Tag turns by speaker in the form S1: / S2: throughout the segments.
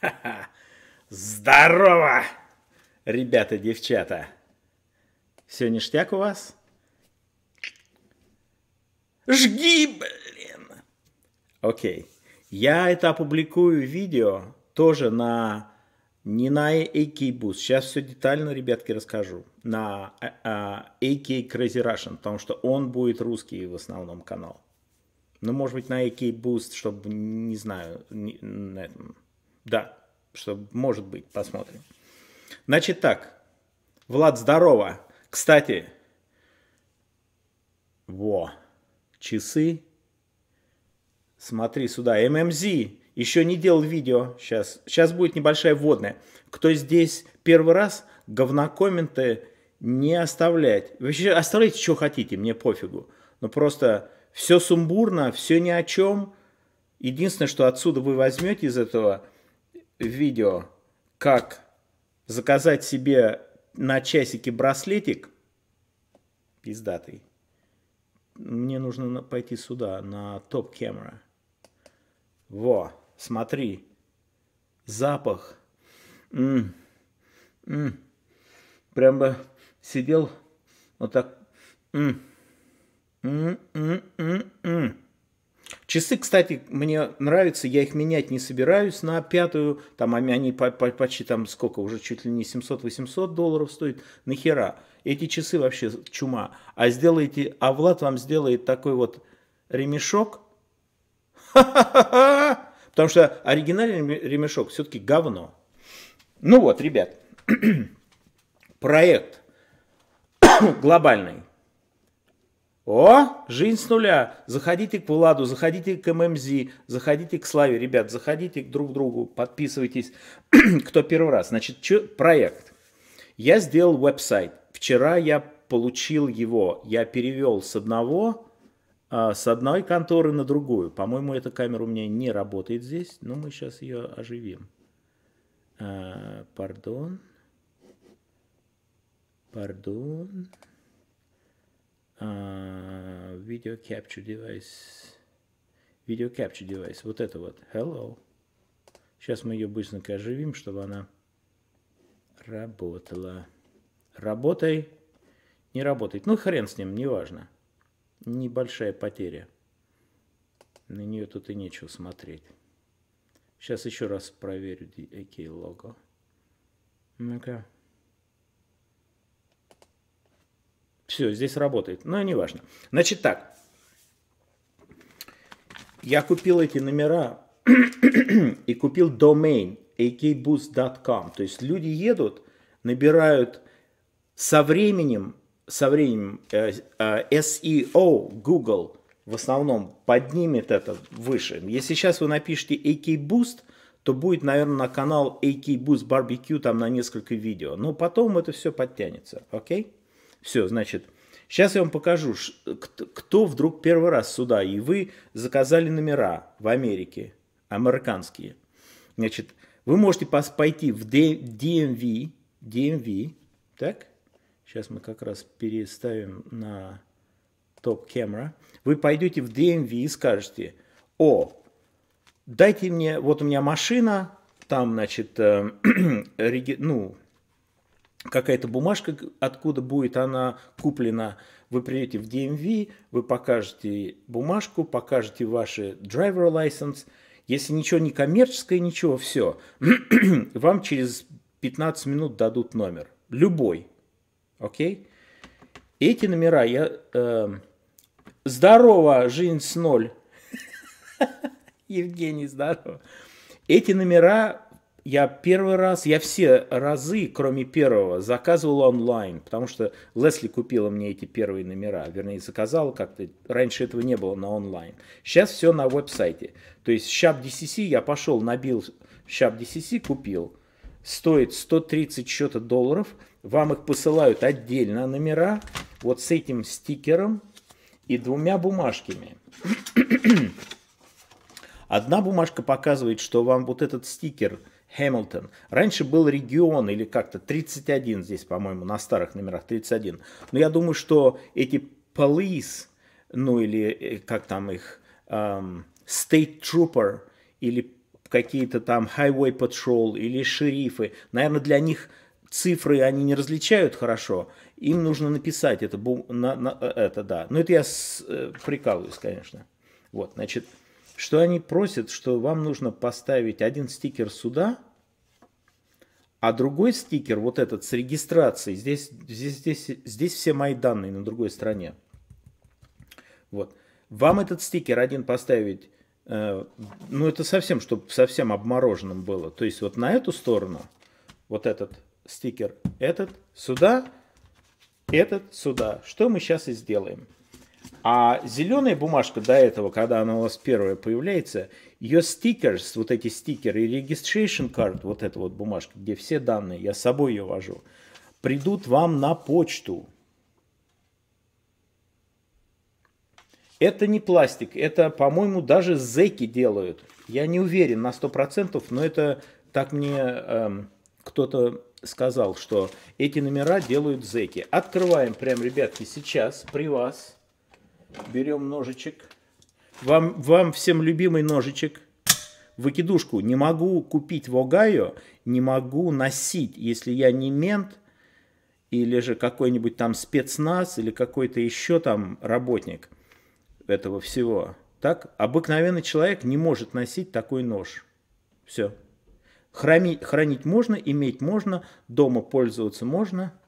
S1: Здорово, ребята, девчата. Все ништяк у вас? Жги, блин. Окей. Я это опубликую видео тоже на не на AK Boost. Сейчас все детально, ребятки, расскажу. На э, а, AK Crazy Russian, потому что он будет русский в основном канал. Ну, может быть, на AK Boost, чтобы, не знаю, на этом да, что может быть, посмотрим. Значит так, Влад, здорово. Кстати, во, часы. Смотри сюда, ММЗ. Еще не делал видео. Сейчас, сейчас будет небольшая вводная. Кто здесь первый раз, говнокомменты не оставлять. Вообще оставляйте, что хотите, мне пофигу. Но просто все сумбурно, все ни о чем. Единственное, что отсюда вы возьмете из этого, видео, как заказать себе на часики браслетик пиздатый. Мне нужно пойти сюда, на топ-камера. Во, смотри. Запах. М -м -м. Прям бы сидел вот так. М -м -м -м -м -м. Часы, кстати, мне нравятся, я их менять не собираюсь на пятую, там они почти там сколько, уже чуть ли не 700-800 долларов стоят, нахера. Эти часы вообще чума. А сделаете, а Влад вам сделает такой вот ремешок, потому что оригинальный ремешок все-таки говно. Ну вот, ребят, проект глобальный о, жизнь с нуля. Заходите к Владу, заходите к ММЗ, заходите к Славе, ребят, заходите друг к другу, подписывайтесь, кто первый раз. Значит, чё, проект. Я сделал веб-сайт. Вчера я получил его, я перевел с одного, а, с одной конторы на другую. По-моему, эта камера у меня не работает здесь, но мы сейчас ее оживим. А, пардон. Пардон. А, video Capture Device. Video Capture Device. Вот это вот. Hello. Сейчас мы ее быстренько оживим, чтобы она работала. Работай. Не работает. Ну, хрен с ним, неважно. Небольшая потеря. На нее тут и нечего смотреть. Сейчас еще раз проверю. Окей, лого. Ну-ка. Все, здесь работает. Но ну, не важно. Значит так. Я купил эти номера и купил домен akboost.com. То есть люди едут, набирают со временем, со временем э, э, SEO, Google в основном поднимет это выше. Если сейчас вы напишите akboost, то будет, наверное, на канал akboost barbecue там на несколько видео. Но потом это все подтянется. Окей? Okay? Все, значит, сейчас я вам покажу, кто вдруг первый раз сюда, и вы заказали номера в Америке, американские. Значит, вы можете пойти в DMV, DMV, эм эм так? Сейчас мы как раз переставим на топ-камера. Вы пойдете в DMV эм и скажете, о, дайте мне, вот у меня машина, там, значит, э, ну, какая-то бумажка, откуда будет она куплена. Вы приедете в DMV, вы покажете бумажку, покажете ваши driver license. Если ничего не коммерческое, ничего, все. Вам через 15 минут дадут номер. Любой. Окей? Okay? Эти номера я... Э, здорово, жизнь с ноль. Евгений, здорово. Эти номера я первый раз, я все разы, кроме первого, заказывал онлайн, потому что Лесли купила мне эти первые номера, вернее, заказала как-то, раньше этого не было на онлайн. Сейчас все на веб-сайте. То есть Shop DCC, я пошел, набил Shop DCC, купил, стоит 130 что-то долларов, вам их посылают отдельно номера, вот с этим стикером и двумя бумажками. Одна бумажка показывает, что вам вот этот стикер – Хэмилтон. Раньше был регион или как-то 31 здесь, по-моему, на старых номерах 31. Но я думаю, что эти police, ну или э, как там их, эм, state trooper или какие-то там highway patrol или шерифы, наверное, для них цифры они не различают хорошо, им нужно написать это, на, на, э, это да. Но это я с, э, прикалываюсь, конечно. Вот, значит, что они просят, что вам нужно поставить один стикер сюда, а другой стикер, вот этот с регистрацией, здесь, здесь, здесь, здесь все мои данные на другой стороне. Вот. Вам этот стикер один поставить, э, ну это совсем, чтобы совсем обмороженным было. То есть вот на эту сторону, вот этот стикер, этот сюда, этот сюда. Что мы сейчас и сделаем. А зеленая бумажка до этого, когда она у вас первая появляется, ее стикерс, вот эти стикеры и registration card, вот эта вот бумажка, где все данные, я с собой ее вожу, придут вам на почту. Это не пластик, это, по-моему, даже зеки делают. Я не уверен на 100%, но это так мне эм, кто-то сказал, что эти номера делают зеки. Открываем прям, ребятки, сейчас при вас берем ножичек. Вам, вам всем любимый ножичек. Выкидушку не могу купить в Огайо, не могу носить, если я не мент или же какой-нибудь там спецназ или какой-то еще там работник этого всего. Так, обыкновенный человек не может носить такой нож. Все. Хранить, хранить можно, иметь можно, дома пользоваться можно –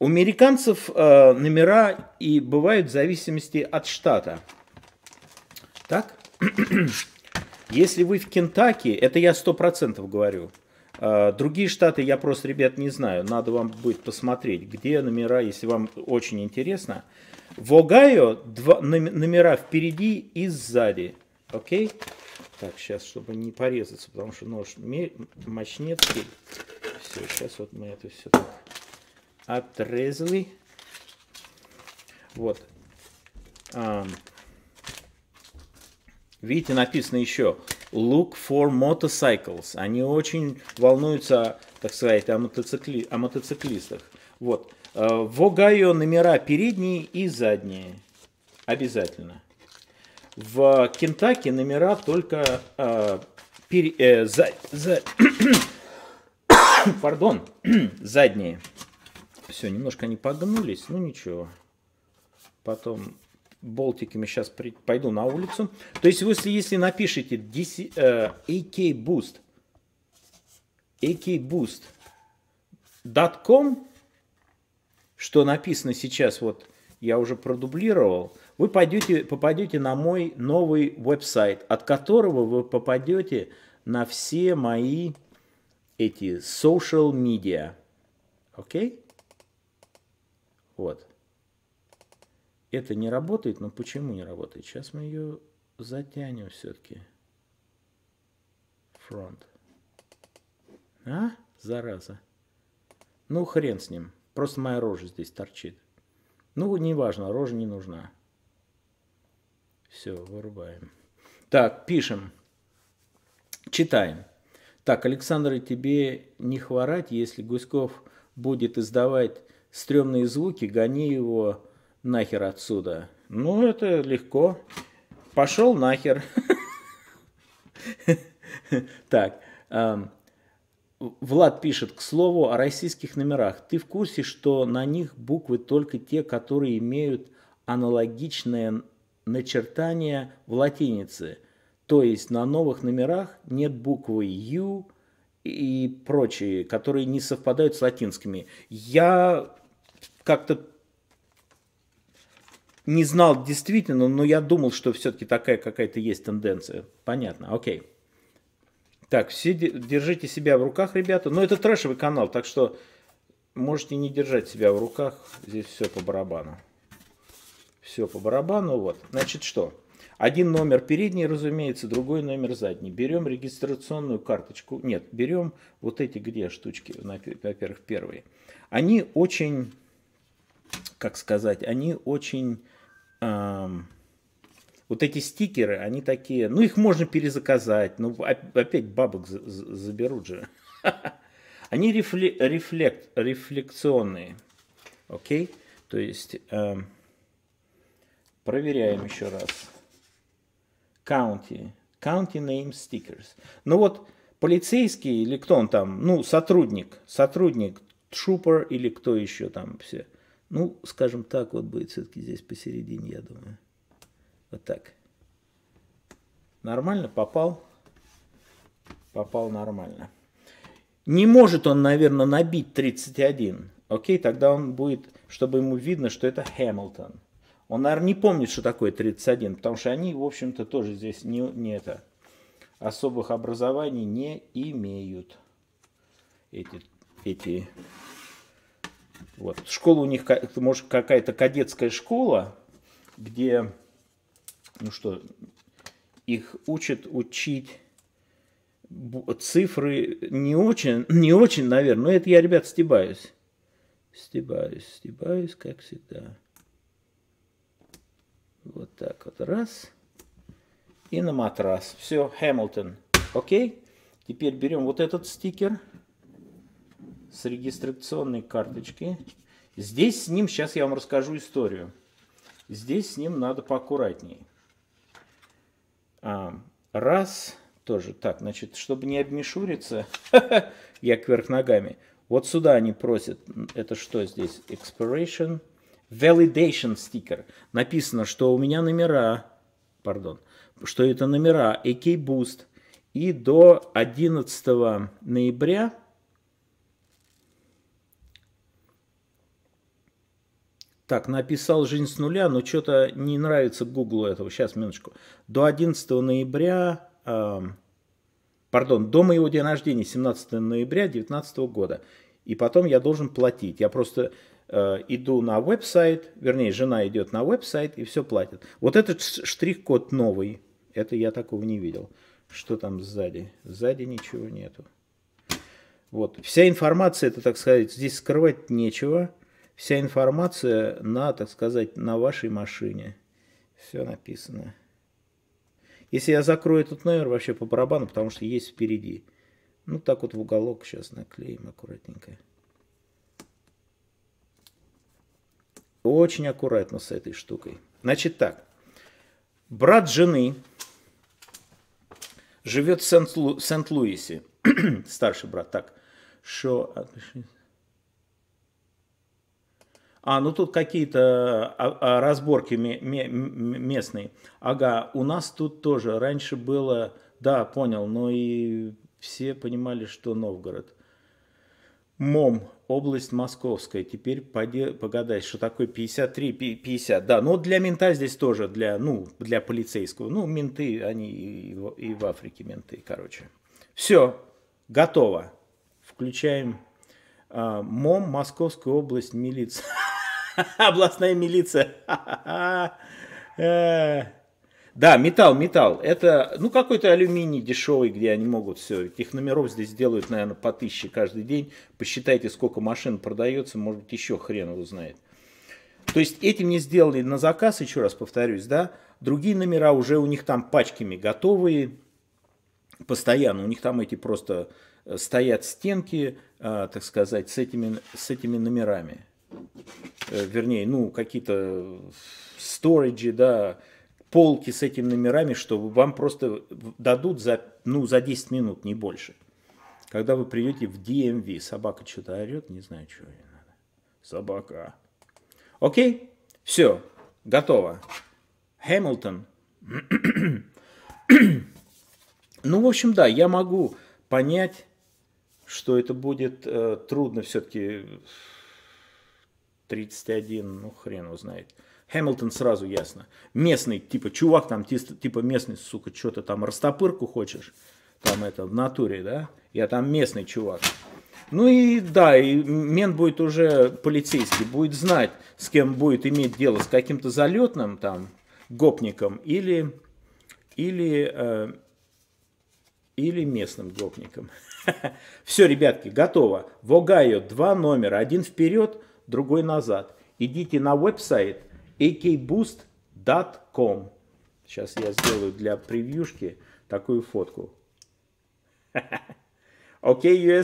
S1: у американцев э, номера и бывают в зависимости от штата. Так? Если вы в Кентаки, это я 100% говорю. Э, другие штаты я просто, ребят, не знаю. Надо вам будет посмотреть, где номера, если вам очень интересно. В Огайо два, номера впереди и сзади. Окей? Так, сейчас, чтобы не порезаться, потому что нож мощнецкий. Все, сейчас вот мы это все так отрезанный. Вот. А, видите, написано еще look for motorcycles. Они очень волнуются, так сказать, о, мотоцикли... о мотоциклистах. Вот. А, в Огайо номера передние и задние. Обязательно. В Кентаки номера только э, пере... э, за... За... пардон, задние. Все, немножко они погнулись, ну ничего. Потом болтиками сейчас при... пойду на улицу. То есть, вы, если, если напишите DC, э, AK Boost, akboost.com, что написано сейчас, вот я уже продублировал, вы пойдете, попадете на мой новый веб-сайт, от которого вы попадете на все мои эти social media. Окей? Okay? Вот. Это не работает, но почему не работает? Сейчас мы ее затянем все-таки. Фронт. А? Зараза. Ну, хрен с ним. Просто моя рожа здесь торчит. Ну, неважно, рожа не нужна. Все, вырубаем. Так, пишем. Читаем. Так, Александр, тебе не хворать, если Гуськов будет издавать стрёмные звуки, гони его нахер отсюда. Ну, это легко. Пошел нахер. Так. Влад пишет, к слову, о российских номерах. Ты в курсе, что на них буквы только те, которые имеют аналогичное начертание в латинице? То есть на новых номерах нет буквы ю и прочие, которые не совпадают с латинскими. Я как-то не знал действительно, но я думал, что все-таки такая какая-то есть тенденция. Понятно, окей. Так, все держите себя в руках, ребята. Но это трэшевый канал, так что можете не держать себя в руках. Здесь все по барабану. Все по барабану, вот. Значит, что? Один номер передний, разумеется, другой номер задний. Берем регистрационную карточку. Нет, берем вот эти где штучки, во-первых, первые. Они очень, как сказать, они очень... Эм, вот эти стикеры, они такие, ну их можно перезаказать, ну опять бабок заберут же. Они рефле, рефлект, рефлекционные, окей? То есть проверяем еще раз county, county name stickers. Ну вот полицейский или кто он там, ну сотрудник, сотрудник, трупер или кто еще там все. Ну, скажем так, вот будет все-таки здесь посередине, я думаю. Вот так. Нормально попал? Попал нормально. Не может он, наверное, набить 31. Окей, тогда он будет, чтобы ему видно, что это Хэмилтон. Он, наверное, не помнит, что такое 31, потому что они, в общем-то, тоже здесь не, не это, особых образований не имеют. Эти, эти, вот, школа у них, может, какая-то кадетская школа, где, ну что, их учат учить цифры не очень, не очень, наверное, но это я, ребят, стебаюсь. Стебаюсь, стебаюсь, как всегда. Вот так вот, раз. И на матрас. Все, Hamilton. Окей? Теперь берем вот этот стикер с регистрационной карточки. Здесь с ним, сейчас я вам расскажу историю. Здесь с ним надо поаккуратнее. А, раз, тоже так, значит, чтобы не обмешуриться, я кверх ногами. Вот сюда они просят, это что здесь, expiration, Validation sticker. Написано, что у меня номера, пардон, что это номера AK Boost. И до 11 ноября Так, написал «Жизнь с нуля», но что-то не нравится Гуглу этого. Сейчас, минуточку. До 11 ноября, э, пардон, до моего дня рождения, 17 ноября 2019 года. И потом я должен платить. Я просто Э, иду на веб-сайт, вернее, жена идет на веб-сайт и все платит. Вот этот штрих-код новый, это я такого не видел. Что там сзади? Сзади ничего нету. Вот. Вся информация, это, так сказать, здесь скрывать нечего. Вся информация на, так сказать, на вашей машине. Все написано. Если я закрою этот номер, вообще по барабану, потому что есть впереди. Ну, так вот в уголок сейчас наклеим аккуратненько. Очень аккуратно с этой штукой. Значит так, брат жены живет в Сент-Луисе, старший брат, так, что... А, а, ну тут какие-то а, а, разборки местные. Ага, у нас тут тоже раньше было, да, понял, но и все понимали, что Новгород. МОМ, область московская. Теперь поди, погадай, что такое 53, 50. Да, ну для мента здесь тоже, для, ну, для полицейского. Ну, менты, они и, и в Африке менты, короче. Все, готово. Включаем э, МОМ, Московская область, милиция. Областная милиция. Э. Да, металл, металл. Это, ну, какой-то алюминий дешевый, где они могут все. Их номеров здесь делают, наверное, по тысяче каждый день. Посчитайте, сколько машин продается, может быть, еще хрен его знает. То есть эти мне сделали на заказ, еще раз повторюсь, да. Другие номера уже у них там пачками готовые, постоянно. У них там эти просто э, стоят стенки, а, так сказать, с этими, с этими номерами. Э, вернее, ну, какие-то э, сториджи, да, полки с этими номерами, что вам просто дадут за, ну, за 10 минут, не больше. Когда вы придете в DMV, собака что-то орет, не знаю, что. ей надо. Собака. Окей, все, готово. Хэмилтон. ну, в общем, да, я могу понять, что это будет э, трудно все-таки 31, ну, хрен его знает. Хэмилтон сразу ясно. Местный, типа, чувак там, типа, местный, сука, что-то там, растопырку хочешь? Там это, в натуре, да? Я там местный чувак. Ну и да, и мент будет уже полицейский, будет знать, с кем будет иметь дело, с каким-то залетным там гопником или, или, э, или местным гопником. Все, ребятки, готово. В Огайо два номера, один вперед, другой назад. Идите на веб-сайт akboost.com. Сейчас я сделаю для превьюшки такую фотку. Окей, okay,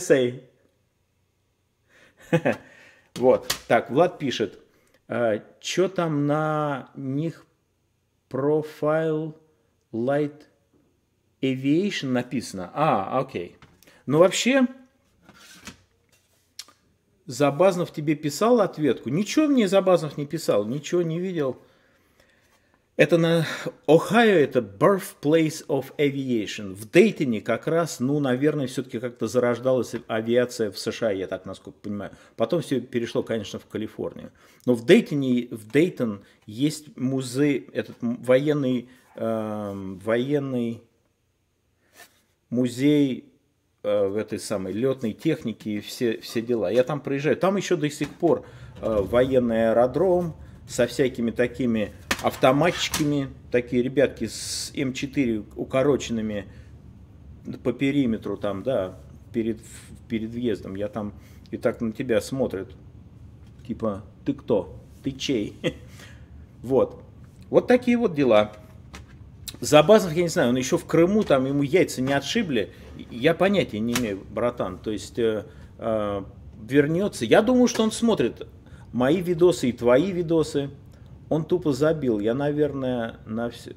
S1: USA. вот, так, Влад пишет. «А, Что там на них профайл Light Aviation написано? А, окей. Okay. Ну, вообще, Забазнов тебе писал ответку? Ничего мне Забазнов не писал, ничего не видел. Это на Охайо, это birthplace of aviation. В Дейтоне как раз, ну, наверное, все-таки как-то зарождалась авиация в США, я так насколько понимаю. Потом все перешло, конечно, в Калифорнию. Но в Дейтоне, в Дейтон есть музей, этот военный, э, военный музей Э, в этой самой летной технике и все, все дела. Я там проезжаю. Там еще до сих пор э, военный аэродром со всякими такими автоматчиками, такие ребятки с М4 укороченными по периметру там, да, перед, перед въездом. Я там и так на тебя смотрят. Типа, ты кто? Ты чей? Вот. Вот такие вот дела. Забазов, я не знаю, он еще в Крыму, там ему яйца не отшибли. Я понятия не имею, братан. То есть э, э, вернется. Я думаю, что он смотрит мои видосы и твои видосы. Он тупо забил. Я, наверное, на все...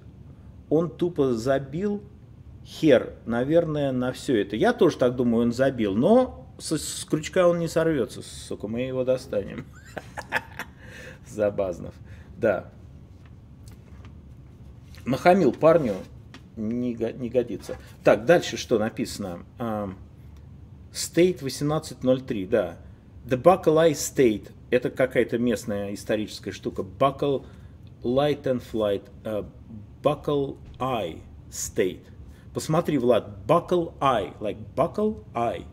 S1: Он тупо забил хер, наверное, на все это. Я тоже так думаю, он забил. Но с, с крючка он не сорвется, сука. Мы его достанем. Забазнов. Да нахамил парню, не, не годится. Так, дальше что написано? А, State 1803, да. The Buckle Eye State. Это какая-то местная историческая штука. Buckle Light and Flight. Uh, buckle Eye State. Посмотри, Влад, Buckle Eye. Like Buckle Eye.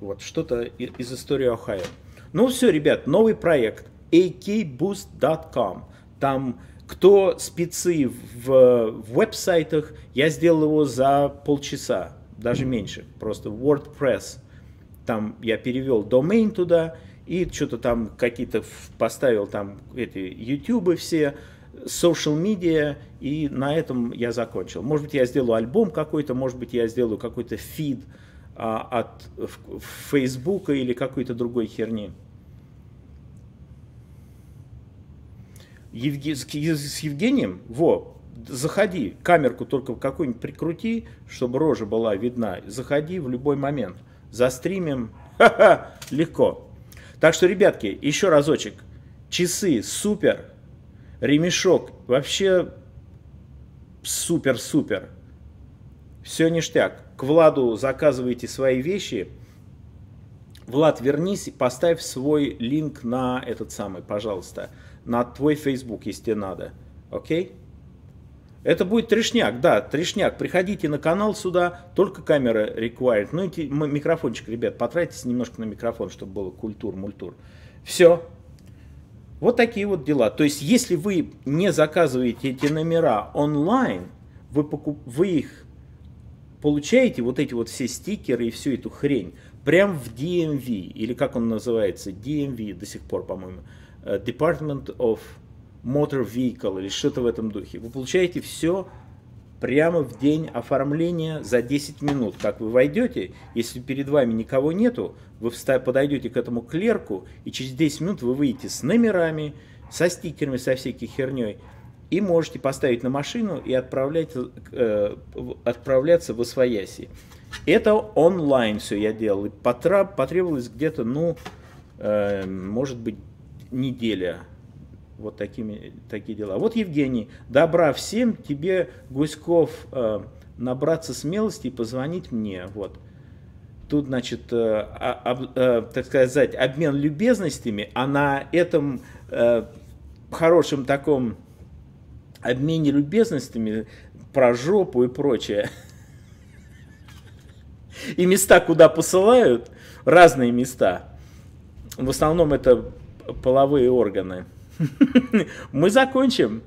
S1: Вот что-то из истории Ohio. Ну все, ребят, новый проект. akboost.com. Там кто спецы в, в веб-сайтах, я сделал его за полчаса, даже меньше. Просто WordPress. Там я перевел домен туда и что-то там какие-то поставил там эти ютубы все, social media, и на этом я закончил. Может быть, я сделаю альбом какой-то, может быть, я сделаю какой-то фид а, от Фейсбука или какой-то другой херни. с Евгением, во, заходи, камерку только какую-нибудь прикрути, чтобы рожа была видна, заходи в любой момент, застримим, ха-ха, легко. Так что, ребятки, еще разочек, часы супер, ремешок вообще супер-супер, все ништяк. К Владу заказывайте свои вещи, Влад, вернись и поставь свой линк на этот самый, пожалуйста, пожалуйста на твой Facebook, если надо. Окей? Это будет трешняк, да, трешняк. Приходите на канал сюда, только камера required. Ну и микрофончик, ребят, потратьтесь немножко на микрофон, чтобы было культур-мультур. Все. Вот такие вот дела. То есть, если вы не заказываете эти номера онлайн, вы, покуп... вы их получаете, вот эти вот все стикеры и всю эту хрень, прям в DMV, или как он называется, DMV до сих пор, по-моему, Э, Department of Motor Vehicle или что-то в этом духе. Вы получаете все прямо в день оформления за 10 минут. Как вы войдете, если перед вами никого нету, вы подойдете к этому клерку, и через 10 минут вы выйдете с номерами, со стикерами, со всякой херней, и можете поставить на машину и отправлять, э, отправляться в Освояси. Это онлайн все я делал. И потребовалось где-то, ну, э, может быть, неделя. Вот такими, такие дела. Вот Евгений, добра всем, тебе, Гуськов, э, набраться смелости и позвонить мне. Вот. Тут, значит, э, а, об, э, так сказать, обмен любезностями, а на этом хорошем таком обмене любезностями про жопу и прочее. И места, куда посылают, разные места. В основном это половые органы. Мы закончим.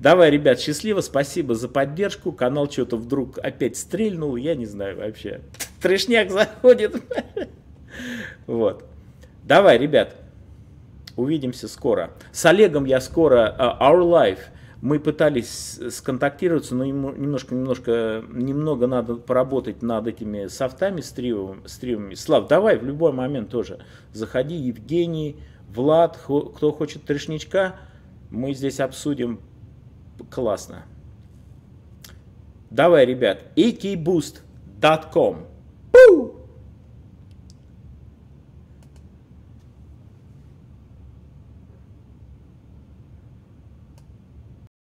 S1: Давай, ребят, счастливо, спасибо за поддержку. Канал что-то вдруг опять стрельнул, я не знаю вообще. Трешняк заходит. Вот. Давай, ребят, увидимся скоро. С Олегом я скоро, uh, Our Life, мы пытались сконтактироваться, но ему немножко, немножко, немного надо поработать над этими софтами, стримами. Слав, давай в любой момент тоже заходи, Евгений, Влад, кто хочет трешничка, мы здесь обсудим классно. Давай, ребят, ekboost.com. Пу!